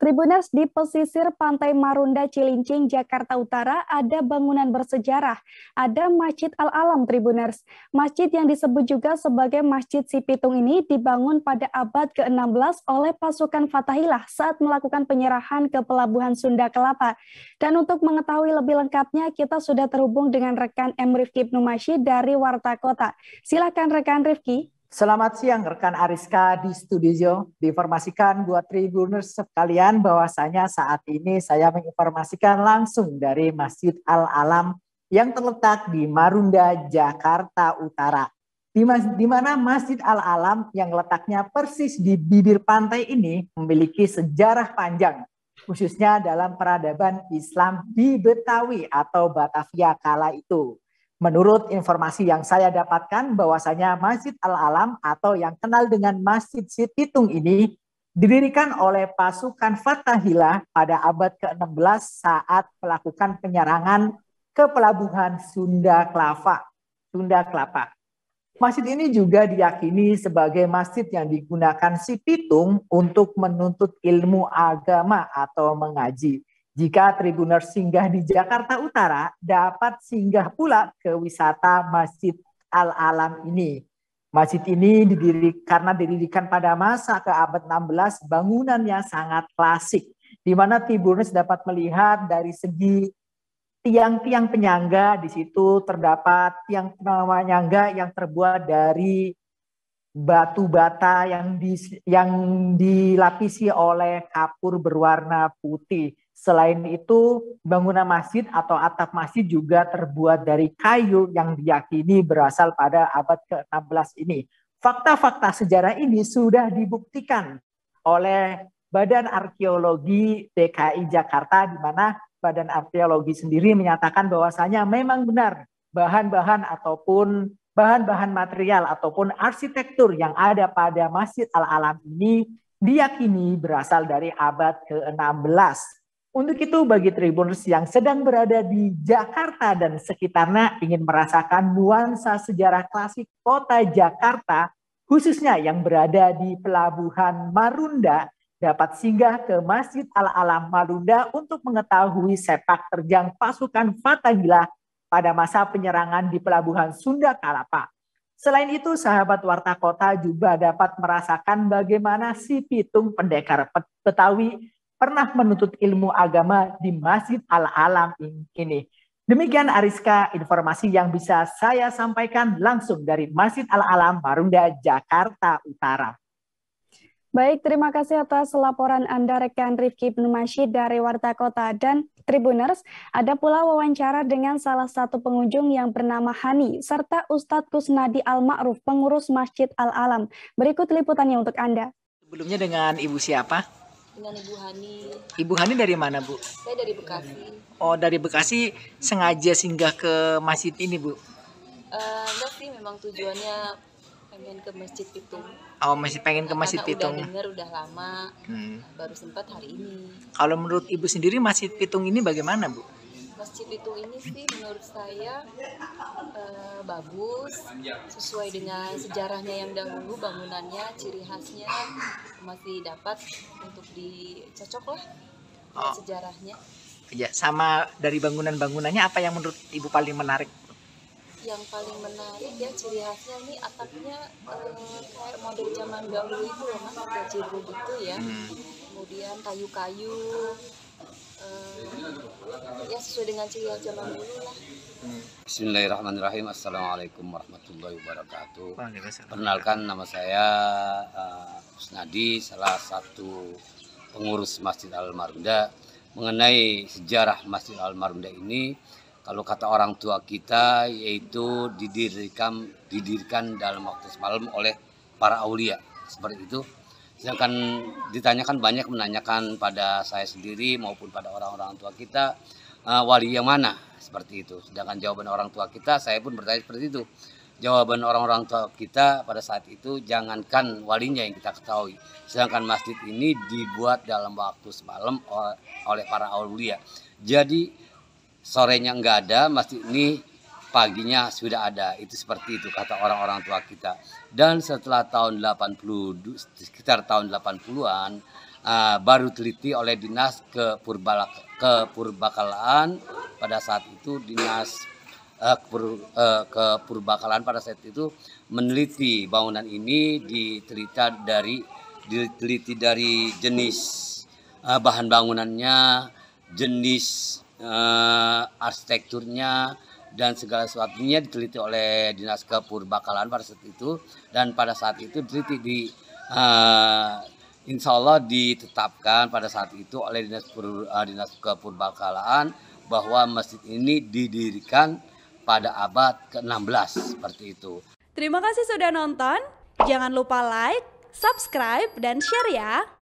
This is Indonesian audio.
Tribuners di pesisir Pantai Marunda Cilincing, Jakarta Utara ada bangunan bersejarah, ada Masjid Al-Alam Tribuners. Masjid yang disebut juga sebagai Masjid Sipitung ini dibangun pada abad ke-16 oleh pasukan Fatahillah saat melakukan penyerahan ke Pelabuhan Sunda Kelapa. Dan untuk mengetahui lebih lengkapnya, kita sudah terhubung dengan rekan M. Rifki Pnumashi dari Warta Kota. Silakan rekan Rifki. Selamat siang rekan Ariska di studio. Diinformasikan buat Tribuners sekalian bahwasanya saat ini saya menginformasikan langsung dari Masjid Al-Alam yang terletak di Marunda, Jakarta Utara. Di, mas, di mana Masjid Al-Alam yang letaknya persis di bibir pantai ini memiliki sejarah panjang khususnya dalam peradaban Islam di Betawi atau Batavia kala itu. Menurut informasi yang saya dapatkan bahwasanya Masjid Al-Alam atau yang kenal dengan Masjid Sititung ini didirikan oleh pasukan Fatahillah pada abad ke-16 saat melakukan penyerangan ke pelabuhan Sunda Kelapa. Sunda Kelapa. Masjid ini juga diyakini sebagai masjid yang digunakan si untuk menuntut ilmu agama atau mengaji. Jika Tribuners singgah di Jakarta Utara, dapat singgah pula ke wisata Masjid Al-Alam ini. Masjid ini didirikan karena didirikan pada masa ke abad 16, bangunannya sangat klasik, di mana Tribuners dapat melihat dari segi tiang-tiang penyangga di situ terdapat tiang penyangga yang terbuat dari batu bata yang di, yang dilapisi oleh kapur berwarna putih. Selain itu, bangunan masjid atau atap masjid juga terbuat dari kayu yang diyakini berasal pada abad ke-16 ini. Fakta-fakta sejarah ini sudah dibuktikan oleh Badan Arkeologi DKI Jakarta di mana Badan Arkeologi sendiri menyatakan bahwasanya memang benar bahan-bahan ataupun bahan-bahan material ataupun arsitektur yang ada pada Masjid Al-Alam ini diyakini berasal dari abad ke-16 untuk itu bagi Tribuners yang sedang berada di Jakarta dan sekitarnya ingin merasakan nuansa sejarah klasik kota Jakarta, khususnya yang berada di Pelabuhan Marunda, dapat singgah ke Masjid Al-Alam Marunda untuk mengetahui sepak terjang pasukan Fatahila pada masa penyerangan di Pelabuhan Sunda Kalapa. Selain itu, sahabat warta kota juga dapat merasakan bagaimana si Pitung Pendekar Betawi pernah menuntut ilmu agama di Masjid Al-Alam ini. Demikian Ariska informasi yang bisa saya sampaikan langsung dari Masjid Al-Alam Marunda, Jakarta Utara. Baik, terima kasih atas laporan Anda rekan Rifki Masjid dari Warta Kota dan Tribuners. Ada pula wawancara dengan salah satu pengunjung yang bernama Hani, serta Ustadz Kusnadi Al-Ma'ruf, pengurus Masjid Al-Alam. Berikut liputannya untuk Anda. Sebelumnya dengan Ibu siapa? dengan Ibu Hani. Ibu Hani dari mana Bu? Saya dari Bekasi. Oh dari Bekasi sengaja singgah ke masjid ini Bu? Uh, enggak sih memang tujuannya pengen ke masjid Pitung. Oh masih pengen ke masjid Karena Pitung. Udah denger udah lama, hmm. baru sempat hari ini. Kalau menurut Ibu sendiri masjid Pitung ini bagaimana Bu? Masjid itu ini sih menurut saya uh, bagus sesuai dengan sejarahnya yang dahulu bangunannya ciri khasnya masih dapat untuk dicocok lah oh. sejarahnya ya sama dari bangunan-bangunannya apa yang menurut ibu paling menarik yang paling menarik ya ciri khasnya ini atapnya eh, kayak model zaman dahulu itu loh mas gitu ya hmm. kemudian kayu-kayu Eh, ya sesuai dengan ciri zaman dulu lah Bismillahirrahmanirrahim Assalamualaikum warahmatullahi wabarakatuh Perkenalkan nama saya uh, eh, Usnadi Salah satu pengurus Masjid Al-Marunda Mengenai sejarah Masjid Al-Marunda ini Kalau kata orang tua kita Yaitu didirikan, didirikan dalam waktu semalam oleh para aulia Seperti itu Sedangkan ditanyakan banyak menanyakan pada saya sendiri maupun pada orang-orang tua kita uh, wali yang mana seperti itu. Sedangkan jawaban orang tua kita saya pun bertanya seperti itu. Jawaban orang-orang tua kita pada saat itu jangankan walinya yang kita ketahui. Sedangkan masjid ini dibuat dalam waktu semalam oleh para aulia. Jadi sorenya nggak ada, masjid ini paginya sudah ada. Itu seperti itu kata orang-orang tua kita. Dan setelah tahun 80 sekitar tahun 80-an uh, ah, baru teliti oleh dinas ke Purbala ke Purbakalaan pada saat itu dinas uh, ke, Purbakalaan pada saat itu meneliti bangunan ini diterita dari diteliti dari jenis uh, bahan bangunannya, jenis uh, arsitekturnya, dan segala sesuatunya diteliti oleh dinas bakalan pada saat itu dan pada saat itu diteliti di uh, insya Allah ditetapkan pada saat itu oleh dinas Pur, uh, dinas bahwa masjid ini didirikan pada abad ke-16 seperti itu. Terima kasih sudah nonton. Jangan lupa like, subscribe, dan share ya.